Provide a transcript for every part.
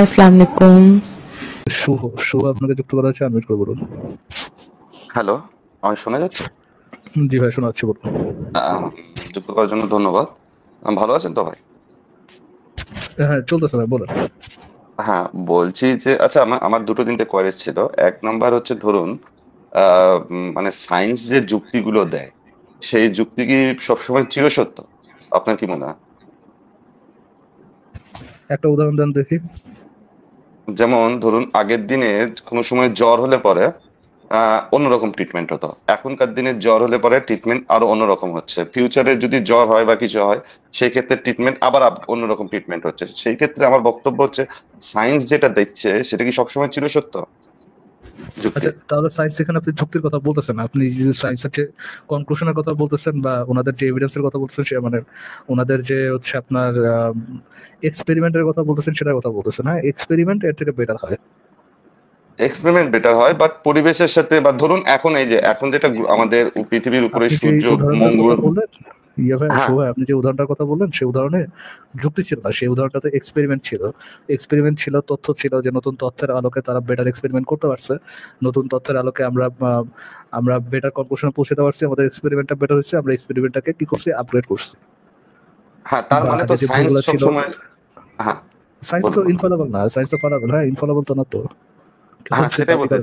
আসসালামু শুভ শুভ আপনাকে যুক্ত করা আছে আনমিউট করে বলুন হ্যালো আমি শোনা যাচ্ছে জি ভাই শোনা যাচ্ছে বলুন যুক্ত করার জন্য ধন্যবাদ ভালো আছেন তো ভাই হ্যাঁ চলতেছে ভাই বলুন হ্যাঁ বলছি যে আচ্ছা আমার আমার দুটো তিনটে কোয়ারিজ ছিল এক নাম্বার হচ্ছে ধরুন মানে সায়েন্স যে যুক্তিগুলো দেয় সেই যুক্তি কি সবসময় চিরসত্য আপনার কি মনে হয় একটা উদাহরণ দেন দেখি যেমন ধরুন আগের দিনে কোনো সময় জ্বর হলে পরে অন্যরকম ট্রিটমেন্ট হতো এখনকার দিনে জ্বর হলে পরে ট্রিটমেন্ট আরো অন্যরকম হচ্ছে ফিউচারে যদি জ্বর হয় বা কিছু হয় সেই ক্ষেত্রে ট্রিটমেন্ট আবার অন্যরকম ট্রিটমেন্ট হচ্ছে সেই ক্ষেত্রে আমার বক্তব্য হচ্ছে সায়েন্স যেটা দেখছে সেটা কি সবসময় চিরসত্য সত্য আচ্ছা তাহলে সায়েন্স এখানে আপনি যুক্তির কথা বলতেছেন আপনি যে সায়েন্সের যে কনক্লুশনের কথা বলতেছেন বা ওনাদের যে এভিডেন্সের কথা বলতেছেন সে মানে ওনাদের যে হচ্ছে আপনার এক্সপেরিমেন্টের কথা বলতেছেন সেটার কথা বলতেছেন হ্যাঁ এক্সপেরিমেন্ট এর থেকে বেটার হয় এক্সপেরিমেন্ট বেটার হয় বাট পরিবেশের সাথে বা ধরুন এখন এই যে এখন যেটা আমাদের পৃথিবীর উপরে সূর্য মঙ্গল ইয়েভাবে হ্যাঁ। আপনি যে উদাহরণটার কথা বললেন সেই উদাহরণে যুক্তি ছিল না সেই উদাহরণটা তো এক্সপেরিমেন্ট ছিল এক্সপেরিমেন্ট ছিল তথ্য ছিল যে নতুন তথ্যের আলোকে তারা বেটার এক্সপেরিমেন্ট করতে পারছে নতুন তথ্যের আলোকে আমরা আমরা বেটার কনক্লুশনে পৌঁছাতে পারছি আমাদের এক্সপেরিমেন্টটা বেটার হচ্ছে আমরা এক্সপেরিমেন্টটাকে কি করছি আপগ্রেড করছি হ্যাঁ তার মানে তো সায়েন্স সব সময় হ্যাঁ সায়েন্স তো ইনফলেবল না সায়েন্স তো ফালাবল হ্যাঁ ইনফলেবল তো না তো হ্যাঁ সেটাই বলতে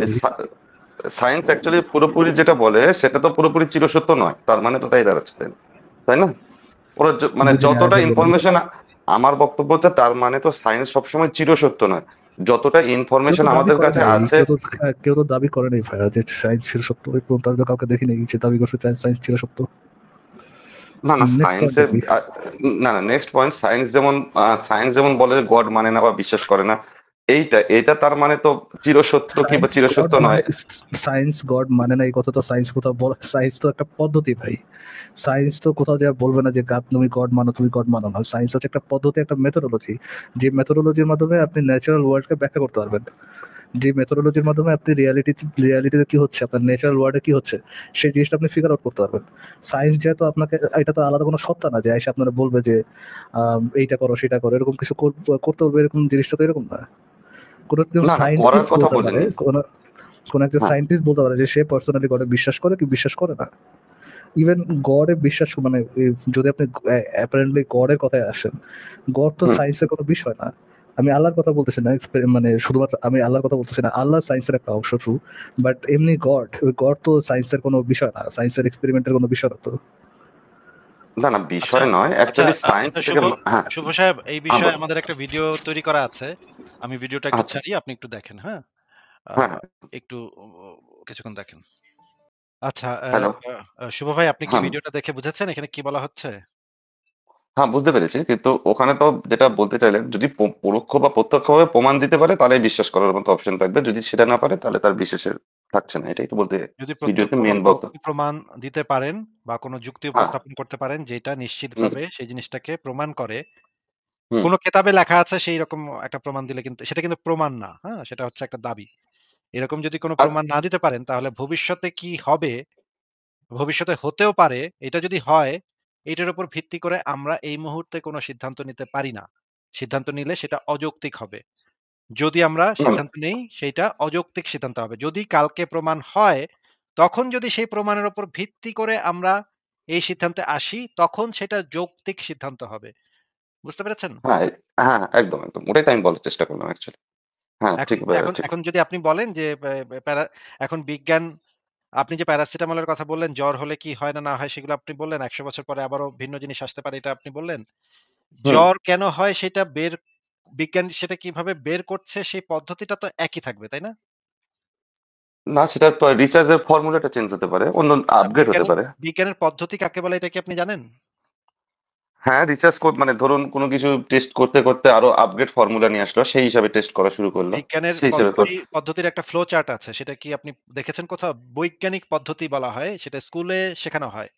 সায়েন্স অ্যাকচুয়ালি পুরোপুরি যেটা বলে সেটা তো পুরোপুরি চিরসত্য নয় তার মানে তো তাই দাঁড়াচ্ছে তাই না তাই না ওরা মানে যতটা ইনফরমেশন আমার বক্তব্যতে তার মানে তো সায়েন্স সবসময় চিরসত্য নয় যতটা ইনফরমেশন আমাদের কাছে আছে কেউ তো দাবি করে নাই ভাইয়া যে সায়েন্স চিরসত্য ওই পর্যন্ত আমি তো কাউকে দেখিনি যে দাবি করছে সায়েন্স চিরসত্য না না সায়েন্স না না নেক্সট পয়েন্ট সায়েন্স যেমন সায়েন্স যেমন বলে যে গড মানে না বা বিশ্বাস করে না এইটা এটা তার মানে তো চিরসত্য কিংবা চিরসত্য নয় সায়েন্স মানে গড মানে না এই কথা তো সায়েন্স কোথাও বল সায়েন্স তো একটা পদ্ধতি ভাই সায়েন্স তো কোথাও যা বলবে না যে গাদ তুমি গড মানো তুমি গড মানো না সায়েন্স হচ্ছে একটা পদ্ধতি একটা মেথোডোলজি যে মেথোডোলজির মাধ্যমে আপনি ন্যাচারাল ওয়ার্ল্ডকে ব্যাখ্যা করতে পারবেন যে মেথোডোলজির মাধ্যমে আপনি রিয়ালিটি রিয়ালিটিতে কি হচ্ছে আপনার ন্যাচারাল ওয়ার্ডে কি হচ্ছে সেই জিনিসটা আপনি ফিগার আউট করতে পারবেন সায়েন্স যেহেতু আপনাকে এটা তো আলাদা কোনো সত্তা না যে এসে আপনারা বলবে যে এইটা করো সেটা করো এরকম কিছু করতে হবে এরকম জিনিসটা তো এরকম না কোন কোন হ্যাঁ। বলতে পারে যে সে পার্সোনালি গডে বিশ্বাস করে কি বিশ্বাস করে না ইভেন গডে বিশ্বাস মানে যদি আপনি অ্যাপারেন্টলি গডের কথায় আসেন গড তো সায়েন্সের কোনো বিষয় না আমি আল্লাহর কথা বলতেছি না মানে শুধুমাত্র আমি আল্লাহর কথা বলতেছি না আল্লাহ সায়েন্সের একটা অংশ ট্রু বাট এমনি গড গড তো সায়েন্সের কোনো বিষয় না সায়েন্সের এক্সপেরিমেন্টের কোনো বিষয় না তো না না বিষয় আচ্ছা, নয় অ্যাকচুয়ালি আচ্ছা, আচ্ছা, সায়েন্স শুভ সাহেব এই বিষয়ে আমাদের একটা ভিডিও তৈরি করা আছে আমি ভিডিওটা একটু আচ্ছা ছাড়ি আপনি একটু দেখেন হ্যাঁ, হ্যাঁ, হ্যাঁ। একটু কিছুক্ষণ দেখেন আচ্ছা শুভ ভাই আপনি কি হ্যাঁ। ভিডিওটা দেখে বুঝেছেন এখানে কি বলা হচ্ছে হ্যাঁ বুঝতে পেরেছি কিন্তু ওখানে তো যেটা বলতে চাইলেন যদি পরোক্ষ বা প্রত্যক্ষভাবে প্রমাণ দিতে পারে তাহলে বিশ্বাস করার মতো অপশন থাকবে যদি সেটা না পারে তাহলে তার বিশ্বাসের থাকছে না এটাই তো বলতে যদি ভিডিওতে মেন বক্তব্য পরোক্ষ প্রমাণ দিতে পারেন বা কোনো যুক্তি উপস্থাপন করতে পারেন যেটা নিশ্চিতভাবে সেই জিনিসটাকে প্রমাণ করে কোন কেতাবে লেখা আছে সেই রকম একটা প্রমাণ দিলে কিন্তু সেটা কিন্তু প্রমাণ না হ্যাঁ সেটা হচ্ছে একটা দাবি এরকম যদি কোনো প্রমাণ না দিতে পারেন তাহলে ভবিষ্যতে কি হবে ভবিষ্যতে হতেও পারে এটা যদি হয় এটার উপর ভিত্তি করে আমরা এই মুহূর্তে কোনো সিদ্ধান্ত নিতে পারি না সিদ্ধান্ত নিলে সেটা অযৌক্তিক হবে যদি আমরা সিদ্ধান্ত নেই সেটা অযৌক্তিক সিদ্ধান্ত হবে যদি কালকে প্রমাণ হয় তখন যদি সেই প্রমাণের উপর ভিত্তি করে আমরা এই সিদ্ধান্তে আসি তখন সেটা যৌক্তিক সিদ্ধান্ত হবে বুঝতে পেরেছেন? হ্যাঁ, হ্যাঁ, একদম, একদম। ওটাই আমি বলার চেষ্টা করলাম অ্যাকচুয়ালি। হ্যাঁ, এখন ঠিক এখন ঠিক। এখন যদি আপনি বলেন যে প্যারা এখন বিজ্ঞান আপনি যে প্যারাসিটামলের কথা বললেন, জ্বর হলে কি হয় না না হয় সেগুলো আপনি বললেন। একশো বছর পরে আবারও ভিন্ন জিনিস আসতে পারে এটা আপনি বললেন। জ্বর কেন হয় সেটা বের বিজ্ঞান সেটা কিভাবে বের করছে সেই পদ্ধতিটা তো একই থাকবে, তাই না? না সেটার রিচার্জের ফর্মুলাটা চেঞ্জ হতে পারে। অন্য আপগ্রেড হতে পারে। বিজ্ঞানের পদ্ধতি কাকে বলে এটা কি আপনি জানেন? হ্যাঁ রিসার্চ মানে ধরুন কোনো কিছু টেস্ট করতে করতে আরো আপগ্রেড ফর্মুলা নিয়ে আসলো সেই হিসাবে টেস্ট করা শুরু করলো বিজ্ঞানের পদ্ধতির একটা ফ্লো চার্ট আছে সেটা কি আপনি দেখেছেন কোথাও বৈজ্ঞানিক পদ্ধতি বলা হয় সেটা স্কুলে শেখানো হয়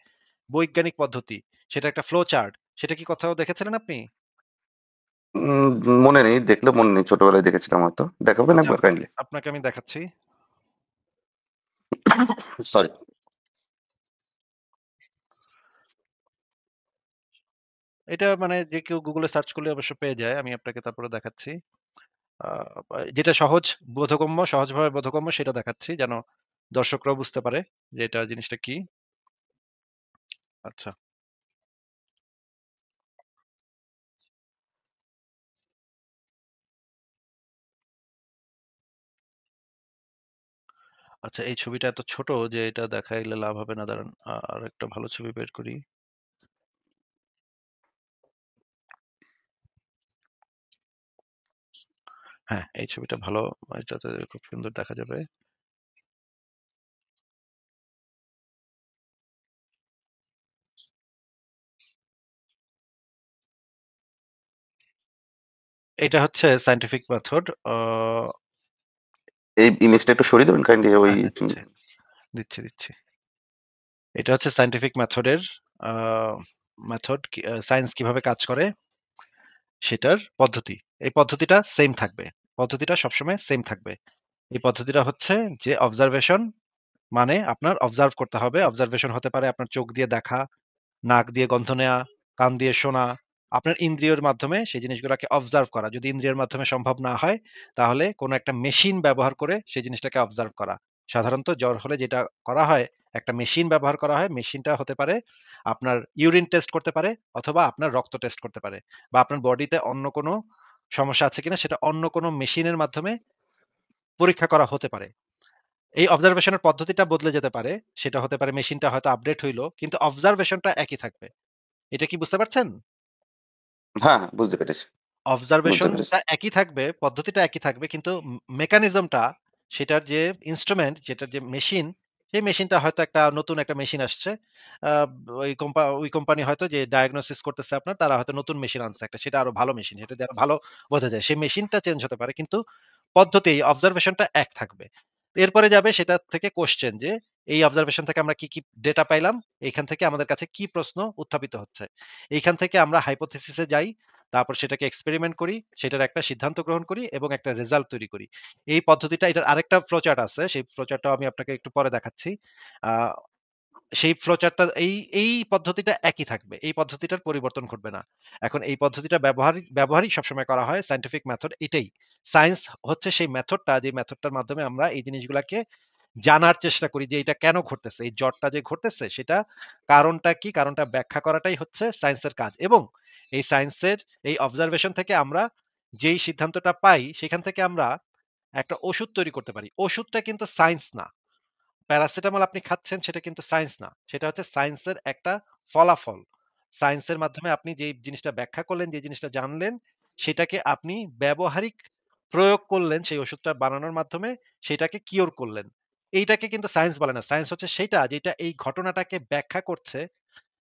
বৈজ্ঞানিক পদ্ধতি সেটা একটা ফ্লো চার্ট সেটা কি কোথাও দেখেছিলেন আপনি মনে নেই দেখলে মনে নেই ছোটবেলায় দেখেছিলাম হয়তো দেখাবেন আচ্ছা, একবার কাইন্ডলি আপনাকে আমি দেখাচ্ছি সরি এটা মানে যে কেউ গুগলে সার্চ করলে অবশ্য পেয়ে যায়। আমি আপনাকে তারপরে দেখাচ্ছি। যেটা সহজ বোধগম্য, সহজভাবে বোধগম্য সেটা দেখাচ্ছি যেন দর্শকরাও বুঝতে পারে যে এটা জিনিসটা কি। আচ্ছা। আচ্ছা এই ছবিটা এত ছোট যে এটা দেখাইলে লাভ হবে না। দাঁড়ান একটা ভালো ছবি বের করি। হ্যাঁ, এই ছবিটা ভালো এটাতে খুব সুন্দর দেখা যাবে। এটা হচ্ছে সাইন্টিফিক মেথড। এই ইমেজটা একটু সরিয়ে দেবেন কাইন্ডলি ওই হ্যাঁ, হ্যাঁ, দিচ্ছি, দিচ্ছি। এটা হচ্ছে সাইন্টিফিক মেথডের মেথড সায়েন্স কিভাবে কাজ করে সেটার পদ্ধতি। এই পদ্ধতিটা সেম থাকবে। পদ্ধতিটা সবসময় সেম থাকবে। এই পদ্ধতিটা হচ্ছে যে অবজারভেশন মানে আপনার অবজার্ভ করতে হবে। অবজারভেশন হতে পারে আপনার চোখ দিয়ে দেখা, নাক দিয়ে গন্ধ নেয়া, কান দিয়ে শোনা, আপনার ইন্দ্রিয়র মাধ্যমে সেই জিনিসগুলাকে অবজার্ভ করা। যদি ইন্দ্রিয়ের মাধ্যমে সম্ভব না হয় তাহলে কোনো একটা মেশিন ব্যবহার করে সেই জিনিসটাকে অবজার্ভ করা। সাধারণত জ্বর হলে যেটা করা হয় একটা মেশিন ব্যবহার করা হয়। মেশিনটা হতে পারে আপনার ইউরিন টেস্ট করতে পারে অথবা আপনার রক্ত টেস্ট করতে পারে বা আপনার বডিতে অন্য কোনো সমস্যা আছে কিনা সেটা অন্য কোনো মেশিনের মাধ্যমে পরীক্ষা করা হতে পারে এই অবজারভেশনের পদ্ধতিটা বদলে যেতে পারে সেটা হতে পারে মেশিনটা হয়তো আপডেট হইলো কিন্তু অবজারভেশনটা একই থাকবে এটা কি বুঝতে পারছেন হ্যাঁ, হ্যাঁ বুঝতে পেরেছি অবজারভেশনটা একই থাকবে পদ্ধতিটা একই থাকবে কিন্তু মেকানিজমটা সেটার যে ইনস্ট্রুমেন্ট যেটা যে মেশিন সেই মেশিনটা হয়তো একটা নতুন একটা মেশিন আসছে ওই ওই কোম্পানি হয়তো যে ডায়াগনোসিস করতেছে আপনার তারা হয়তো নতুন মেশিন আনছে একটা সেটা আরো ভালো মেশিন সেটা যারা ভালো বোঝা যায় সেই মেশিনটা চেঞ্জ হতে পারে কিন্তু পদ্ধতি অবজারভেশনটা এক থাকবে এরপরে যাবে সেটা থেকে কোশ্চেন যে এই অবজারভেশন থেকে আমরা কি কি ডেটা পাইলাম এখান থেকে আমাদের কাছে কি প্রশ্ন উত্থাপিত হচ্ছে এইখান থেকে আমরা হাইপোথিসিসে যাই তারপর সেটাকে এক্সপেরিমেন্ট করি সেটার একটা সিদ্ধান্ত গ্রহণ করি এবং একটা রেজাল্ট তৈরি করি এই পদ্ধতিটা এটার আরেকটা ফ্লোচার্ট আছে সেই ফ্লোচার্টটাও আমি আপনাকে একটু পরে দেখাচ্ছি সেই ফ্লোচার্টটা এই এই পদ্ধতিটা একই থাকবে এই পদ্ধতিটার পরিবর্তন ঘটবে না এখন এই পদ্ধতিটা ব্যবহারিক ব্যবহারই সবসময় করা হয় সাইন্টিফিক মেথড এটাই সায়েন্স হচ্ছে সেই মেথডটা যে মেথডটার মাধ্যমে আমরা এই জিনিসগুলোকে জানার চেষ্টা করি যে এটা কেন ঘটতেছে এই জ্বরটা যে ঘটতেছে সেটা কারণটা কি কারণটা ব্যাখ্যা করাটাই হচ্ছে সায়েন্সের কাজ এবং এই সায়েন্সের এই অবজারভেশন থেকে আমরা যেই সিদ্ধান্তটা পাই সেখান থেকে আমরা একটা ওষুধ তৈরি করতে পারি ওষুধটা কিন্তু সায়েন্স না প্যারাসিটামল আপনি খাচ্ছেন সেটা কিন্তু সায়েন্স না সেটা হচ্ছে সায়েন্সের একটা ফলাফল সায়েন্সের মাধ্যমে আপনি যে জিনিসটা ব্যাখ্যা করলেন যে জিনিসটা জানলেন সেটাকে আপনি ব্যবহারিক প্রয়োগ করলেন সেই ওষুধটা বানানোর মাধ্যমে সেটাকে কিওর করলেন এইটাকে কিন্তু সায়েন্স বলে না সায়েন্স হচ্ছে সেটা যেটা এই ঘটনাটাকে ব্যাখ্যা করছে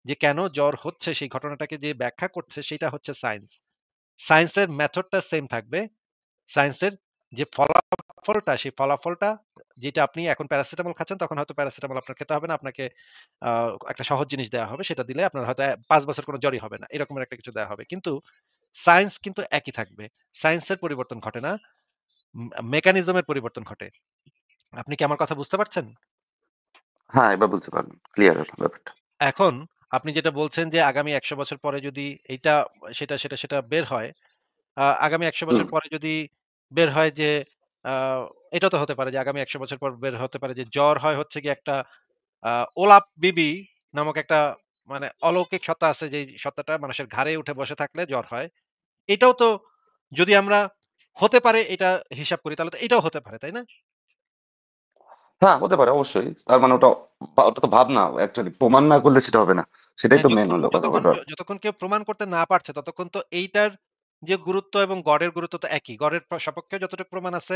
যে কেন জ্বর হচ্ছে সেই ঘটনাটাকে যে ব্যাখ্যা করছে সেটা হচ্ছে সায়েন্স সায়েন্সের মেথডটা সেম থাকবে সায়েন্সের যে ফলাফলটা সেই ফলাফলটা যেটা আপনি এখন প্যারাসিটামল খাচ্ছেন তখন হয়তো প্যারাসিটামল আপনার খেতে হবে না আপনাকে একটা সহজ জিনিস দেওয়া হবে সেটা দিলে আপনার হয়তো পাঁচ বছর কোনো জ্বরই হবে না এরকমের একটা কিছু দেওয়া হবে কিন্তু সায়েন্স কিন্তু একই থাকবে সায়েন্সের পরিবর্তন ঘটে না মেকানিজমের পরিবর্তন ঘটে আপনি কি আমার কথা বুঝতে পারছেন হ্যাঁ এবার বুঝতে পারলাম ক্লিয়ার এখন আপনি যেটা বলছেন যে আগামী একশো বছর পরে যদি এইটা সেটা সেটা সেটা বের হয় আগামী একশো বছর পরে যদি বের হয় যে এটা তো হতে পারে যে আগামী একশো বছর পর বের হতে পারে যে জ্বর হয় হচ্ছে কি একটা ওলাপ বিবি নামক একটা মানে অলৌকিক সত্তা আছে যে সত্তাটা মানুষের ঘাড়ে উঠে বসে থাকলে জ্বর হয় এটাও তো যদি আমরা হতে পারে এটা হিসাব করি তাহলে তো এটাও হতে পারে তাই না হ্যাঁ হতে পারে অবশ্যই তার মানে ওটা ওটা তো ভাব না অ্যাকচুয়ালি প্রমাণ না করলে সেটা হবে না সেটাই তো মেন হ্যাঁ, হলো কথা যতক্ষণ কেউ প্রমাণ করতে না পারছে ততক্ষণ তো এইটার যে গুরুত্ব এবং গড়ের গুরুত্ব তো একই গড়ের সপক্ষে যতটুকু প্রমাণ আছে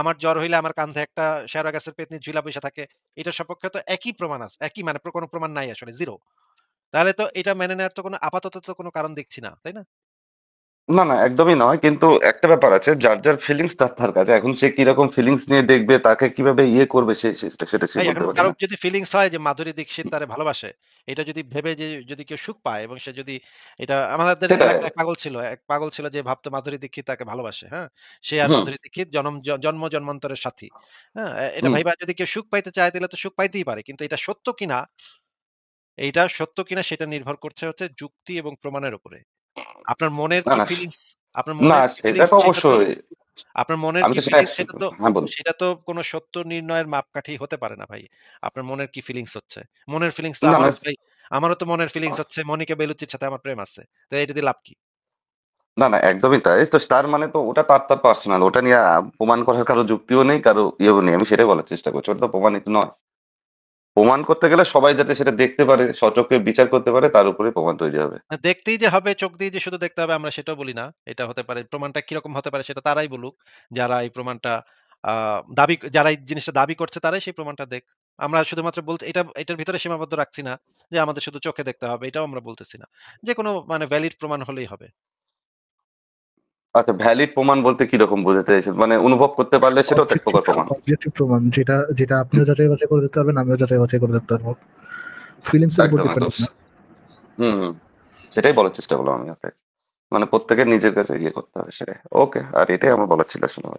আমার জ্বর হইলে আমার কান্ধে একটা শেয়ারা গাছের পেতনি ঝুলা পয়সা থাকে এটার সপক্ষে তো একই প্রমাণ আছে একই মানে কোনো প্রমাণ নাই আসলে জিরো তাহলে তো এটা মেনে নেওয়ার তো কোনো আপাতত তো কোনো কারণ দেখছি না তাই না না, না একদমই নয়। কিন্তু একটা ব্যাপার আছে যার, যার ফিলিংস তার, তার কাছে। এখন সে কিরকম ফিলিংস নিয়ে দেখবে, তাকে কিভাবে ইয়ে করবে সে সে সেটা সে বলতে পারে কারো না। যদি ফিলিংস হয় যে মাধুরী দীক্ষিত তারে ভালোবাসে, এটা যদি ভেবে যে যদি কেউ সুখ পায় এবং সে যদি এটা আমাদের সেটাই। এক পাগল ছিল এক পাগল ছিল যে ভাবতো মাধুরী দীক্ষিত তাকে ভালোবাসে, হ্যাঁ? সে আর মাধুরী দীক্ষিত জন্ম জন্ম জন্মান্তরের সাথী। হ্যাঁ? এটা ভাইবা যদি কেউ সুখ পাইতে চায় তাহলে তো সুখ পাইতেই পারে। কিন্তু এটা সত্য কিনা এইটা সত্য কিনা সেটা নির্ভর করছে হচ্ছে যুক্তি এবং প্রমাণের উপরে। আপনার মনের ফিলিংস আপনার মনে না এটা তো অবশ্যই আপনার মনের কি ফিলিংস সেটা তো হ্যাঁ, সেটা তো সত্য নির্ণয়ের মাপকাঠি হতে পারে না ভাই আপনার মনের কি ফিলিংস হচ্ছে মনের ফিলিংস তো আমার ভাই আমারও তো মনের ফিলিংস হচ্ছে মনিকা বেলুচির সাথে আমার প্রেম আছে তো এটা দিয়ে লাভ কি না না একদমই তাই তো তার মানে তো ওটা তার তার পার্সোনাল ওটা নিয়ে প্রমাণ করার কারো যুক্তিও নেই কারো ইয়েও নেই আমি সেটাই বলার চেষ্টা করছি ওটা তো প্রমাণিত নয় প্রমাণ করতে গেলে সবাই যাতে সেটা দেখতে পারে সচক্ষে বিচার করতে পারে তার উপরে প্রমাণ তৈরি হবে দেখতেই যে হবে চোখ দিয়ে যে শুধু দেখতে হবে আমরা সেটাও বলি না এটা হতে পারে প্রমাণটা কিরকম হতে পারে সেটা তারাই বলুক যারা এই প্রমাণটা দাবি যারা এই জিনিসটা দাবি করছে তারাই সেই প্রমাণটা দেখ আমরা শুধুমাত্র বলতে এটা এটার ভিতরে সীমাবদ্ধ রাখছি না যে আমাদের শুধু চোখে দেখতে হবে এটাও আমরা বলতেছি না যে কোনো মানে ভ্যালিড প্রমাণ হলেই হবে আচ্ছা ভ্যালিড প্রমাণ বলতে কি রকম বোঝাতে চাইছেন মানে অনুভব করতে পারলে সেটা তো প্রকার প্রমাণ অবজেক্টিভ প্রমাণ যেটা যেটা আপনি যাচাই বাছাই করে দিতে পারবেন আমিও যাচাই বাছাই করে দিতে পারবো ফিলিংস এর উপর ডিপেন্ড হুম সেটাই বলার চেষ্টা করলাম আমি আপনাকে মানে প্রত্যেকের নিজের কাছে ইয়ে করতে হবে সেটাই ওকে আর এটাই আমার বলার ছিল শুনুন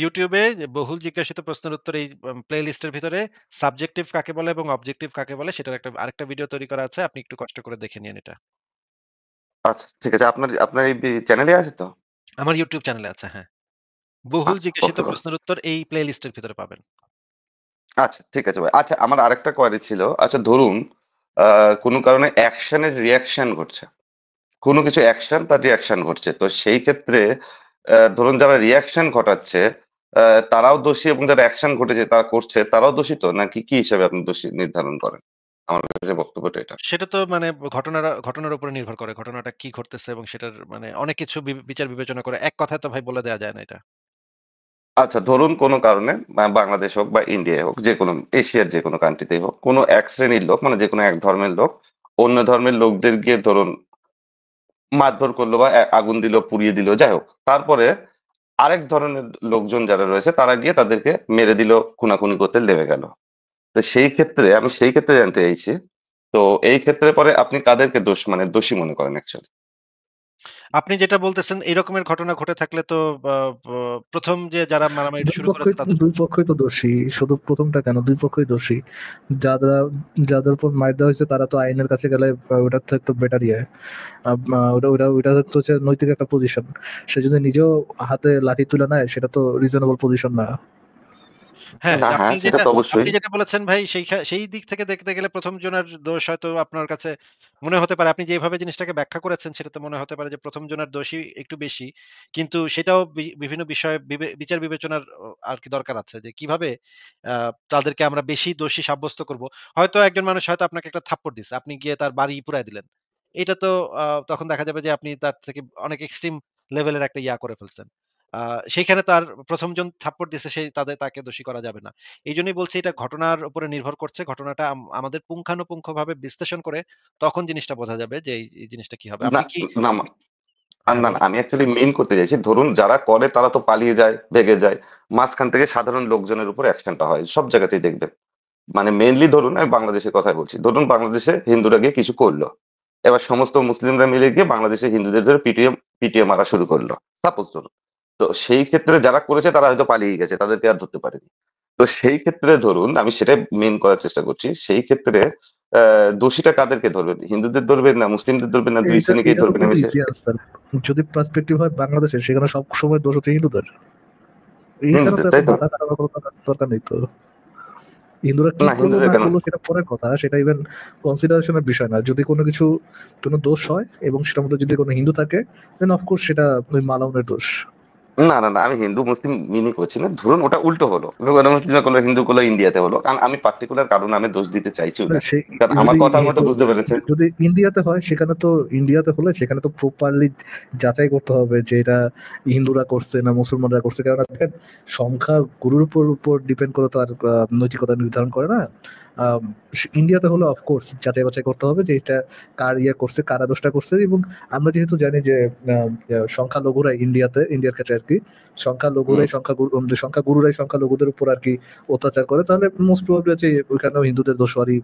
ইউটিউবে বহুল জিজ্ঞাসিত প্রশ্নের উত্তর এই প্লেলিস্টের ভিতরে সাবজেক্টিভ কাকে বলে এবং অবজেক্টিভ কাকে বলে সেটার একটা আরেকটা ভিডিও তৈরি করা আছে আপনি একটু কষ্ট করে দেখে নিন এটা আচ্ছা ঠিক আছে আপনার আপনার এই চ্যানেলে আছে তো আমার ইউটিউব চ্যানেলে আছে হ্যাঁ। বহুল জিজ্ঞাসিত প্রশ্নের উত্তর এই প্লেলিস্টের ভিতরে পাবেন। আচ্ছা, ঠিক আছে ভাই। আচ্ছা আমার আরেকটা কোয়ারি ছিল। আচ্ছা ধরুন কোনো কারণে অ্যাকশনের রিয়াকশন ঘটছে। কোনো কিছু অ্যাকশন তার রিয়াকশন ঘটছে। তো সেই ক্ষেত্রে ধরুন যারা রিয়াকশন ঘটাচ্ছে তারাও দোষী এবং যারা অ্যাকশন ঘটেছে তারা করছে তারাও দোষী তো? নাকি কি হিসাবে আপনি দোষী নির্ধারণ করেন? আমার কাছে বক্তব্যটা এটা। সেটা তো মানে ঘটনার ঘটনার উপরে নির্ভর করে। ঘটনাটা কি ঘটতেছে এবং সেটার মানে অনেক কিছু বিচার বিবেচনা করে এক কথায় তো ভাই বলে দেওয়া যায় না এটা। আচ্ছা ধরুন কোনো কারণে বাংলাদেশ হোক বা ইন্ডিয়ায় হোক, যেকোনো এশিয়ার যেকোনো কান্ট্রিতেই হোক, কোনো এক শ্রেণীর লোক মানে যেকোনো এক ধর্মের লোক অন্য ধর্মের লোকদের গিয়ে ধরুন মারধর করলো বা আগুন দিল, পুড়িয়ে দিল, যাই হোক। তারপরে আরেক ধরনের লোকজন যারা রয়েছে তারা গিয়ে তাদেরকে মেরে দিল, খুনাখুনি করতে লেগে গেল। তো সেই ক্ষেত্রে আমি সেই ক্ষেত্রে জানতে চাইছি তো এই ক্ষেত্রে পরে আপনি কাদেরকে দোষ মানে দোষী মনে করেন অ্যাকচুয়ালি আপনি যেটা বলতেছেন এরকমের ঘটনা ঘটে থাকলে তো প্রথম যে যারা মারামারি শুরু করেছে তাদের দুই পক্ষই তো দোষী শুধু প্রথমটা কেন দুই পক্ষই দোষী যারা যাদের উপর মার দেওয়া হয়েছে তারা তো আইনের কাছে গেলে ওটা তো একটু বেটার ইয়ে ওটা ওটা ওটা তো হচ্ছে নৈতিক একটা পজিশন সে যদি নিজেও হাতে লাঠি তুলে নেয় সেটা তো রিজনেবল পজিশন না হ্যাঁ, হ্যাঁ, যেটা বলেছেন ভাই সেই দিক থেকে দেখতে গেলে প্রথম জনের দোষ হয়তো আপনার কাছে মনে হতে পারে আপনি যেভাবে জিনিসটাকে ব্যাখ্যা করেছেন সেটাতে মনে হতে পারে যে প্রথম জনের দোষই একটু বেশি কিন্তু সেটাও বিভিন্ন বিষয়ে বিচার বিবেচনার আর কি দরকার আছে যে কিভাবে তাদেরকে আমরা বেশি দোষী সাব্যস্ত করব হয়তো একজন মানুষ হয়তো আপনাকে একটা থাপ্পড় দিচ্ছে আপনি গিয়ে তার বাড়ি পুরাই দিলেন এটা তো তখন দেখা যাবে যে আপনি তার থেকে অনেক এক্সট্রিম লেভেলের একটা ইয়া করে ফেলছেন সেইখানে তার প্রথম জন থাপ্পড় দিয়েছে সেই তাদের তাকে দোষী করা যাবে না এই জন্যই বলছি এটা ঘটনার উপরে নির্ভর করছে ঘটনাটা আমাদের পুঙ্খানুপুঙ্খ ভাবে বিশ্লেষণ করে তখন জিনিসটা বোঝা যাবে যে এই জিনিসটা কি হবে না আমি অ্যাকচুয়ালি মেন করতে চাইছি ধরুন যারা করে তারা তো পালিয়ে যায় ভেগে যায় মাঝখান থেকে সাধারণ লোকজনের উপর অ্যাকশনটা হয় সব জায়গাতেই দেখবেন মানে মেনলি ধরুন আমি বাংলাদেশের কথাই বলছি ধরুন বাংলাদেশে হিন্দুরা গিয়ে কিছু করলো এবার সমস্ত মুসলিমরা মিলে গিয়ে বাংলাদেশে হিন্দুদের ধরে পিটিএম পিটিএ মারা শুরু করলো সাপোজ ধরুন তো সেই ক্ষেত্রে যারা করেছে তারা হয়তো পালিয়ে গেছে তাদেরকে আর ধরতে পারেনি তো সেই ক্ষেত্রে ধরুন আমি সেটাই মেন করার চেষ্টা করছি সেই ক্ষেত্রে দোষীটা কাদেরকে ধরবেন হিন্দুদের ধরবেন না মুসলিমদের ধরবেন না দুই শ্রেণীকেই ধরবেন যদি পার্সপেক্টিভ হয় বাংলাদেশে সেখানে সব সময় দোষ হচ্ছে হিন্দুদের দরকার নেই তো হিন্দুরা সেটা পরের কথা সেটা ইভেন কনসিডারেশনের বিষয় না যদি কোনো কিছু কোনো দোষ হয় এবং সেটার মধ্যে যদি কোনো হিন্দু থাকে দেন অফকোর্স সেটা ওই মালাউনের দোষ না না না আমি হিন্দু মুসলিম মিনি করছি না ধরুন ওটা উল্টো হলো মুসলিম করলো হিন্দু করলো ইন্ডিয়াতে হলো কারণ আমি পার্টিকুলার কারণ আমি দোষ দিতে চাইছি কারণ আমার কথা মতো বুঝতে পেরেছে যদি ইন্ডিয়াতে হয় সেখানে তো ইন্ডিয়াতে হলে সেখানে তো প্রপারলি যাচাই করতে হবে যে এটা হিন্দুরা করছে না মুসলমানরা করছে কারণ দেখেন সংখ্যা গুরুর উপর উপর ডিপেন্ড করে তো আর নৈতিকতা নির্ধারণ করে না ইন্ডিয়াতে হলো অফকোর্স যাচাই বাছাই করতে হবে যে এটা কার ইয়ে করছে কারা দোষটা করছে এবং আমরা যেহেতু জানি যে সংখ্যালঘুরাই ইন্ডিয়াতে ইন্ডিয়ার ক্ষেত্রে আর কি সংখ্যালঘুরাই সংখ্যা সংখ্যাগুরুরাই সংখ্যালঘুদের উপর আর কি অত্যাচার করে তাহলে মোস্ট প্রবাবলি আছে ওইখানেও হিন্দুদের দোষওয়ারি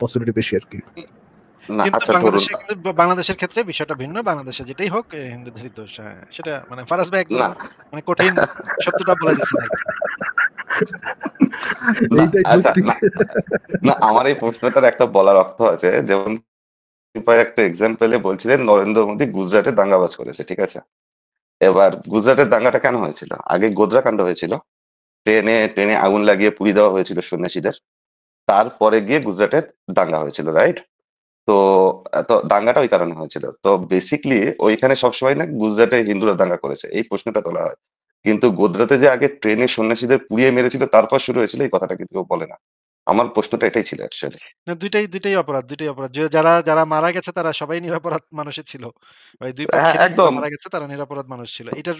পসিবিলিটি বেশি আর কি আচ্ছা, বাংলাদেশের ক্ষেত্রে বিষয়টা ভিন্ন বাংলাদেশে যেটাই হোক হিন্দুদের দোষ হ্যাঁ, সেটা মানে ফারাজ ভাই মানে কঠিন সত্যটা বলা যাচ্ছে আচ্ছা, না আমার এই প্রশ্নটার একটা বলার অর্থ আছে যেমন একটা এক্সাম্পলে বলছিলেন নরেন্দ্র মোদী গুজরাটে দাঙ্গাবাজ করেছে ঠিক আছে এবার গুজরাটের দাঙ্গাটা কেন হয়েছিল আগে গোদরা কাণ্ড হয়েছিল ট্রেনে ট্রেনে আগুন লাগিয়ে পুড়ি দেওয়া হয়েছিল সন্ন্যাসীদের তারপরে গিয়ে গুজরাটে দাঙ্গা হয়েছিল রাইট তো তো দাঙ্গাটা ওই কারণে হয়েছিল তো বেসিকলি ওইখানে সবসময় না গুজরাটে হিন্দুরা দাঙ্গা করেছে এই প্রশ্নটা তোলা হয় কিন্তু গোদরাতে যে আগে ট্রেনে সন্ন্যাসীদের পুড়িয়ে মেরেছিল তারপর শুরু হয়েছিল এই কথাটা কিন্তু বলে না আমার প্রশ্নটা এটাই ছিল অ্যাকচুয়ালি না দুইটাই দুইটাই অপরাধ দুইটাই অপরাধ যারা যারা মারা গেছে তারা সবাই নিরাপরাধ মানুষই ছিল ওই দুই হ্যাঁ, একদম মারা গেছে তারা নিরাপরাধ মানুষ ছিল এটার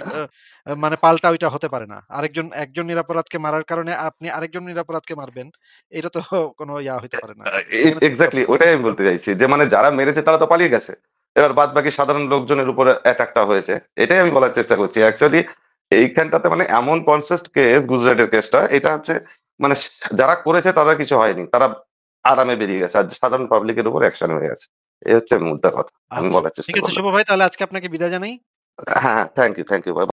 মানে পাল্টা ওইটা হতে পারে না আরেকজন একজন নিরাপরাধকে মারার কারণে আপনি আরেকজন নিরাপরাধকে মারবেন এটা তো কোনো ইয়া হতে পারে না এক্স্যাক্টলি ওটাই আমি বলতে চাইছি যে মানে যারা মেরেছে তারা তো পালিয়ে গেছে এবার বাদ বাকি সাধারণ লোকজনের উপর অ্যাটাকটা হয়েছে এটাই আমি বলার চেষ্টা করছি অ্যাকচুয়ালি এইখানটাতে মানে এমন কনসেপ্ট কেস গুজরাটের কেসটা এটা হচ্ছে মানে যারা করেছে তাদের কিছু হয়নি তারা আরামে বেরিয়ে গেছে আর সাধারণ পাবলিকের উপর অ্যাকশন হয়ে গেছে এই হচ্ছে মুদ্রা কথা আমি আচ্ছা, বলার চেষ্টা ঠিক আছে শুভ ভাই তাহলে আজকে আপনাকে বিদায় জানাই হ্যাঁ থ্যাংক ইউ থ্যাংক ইউ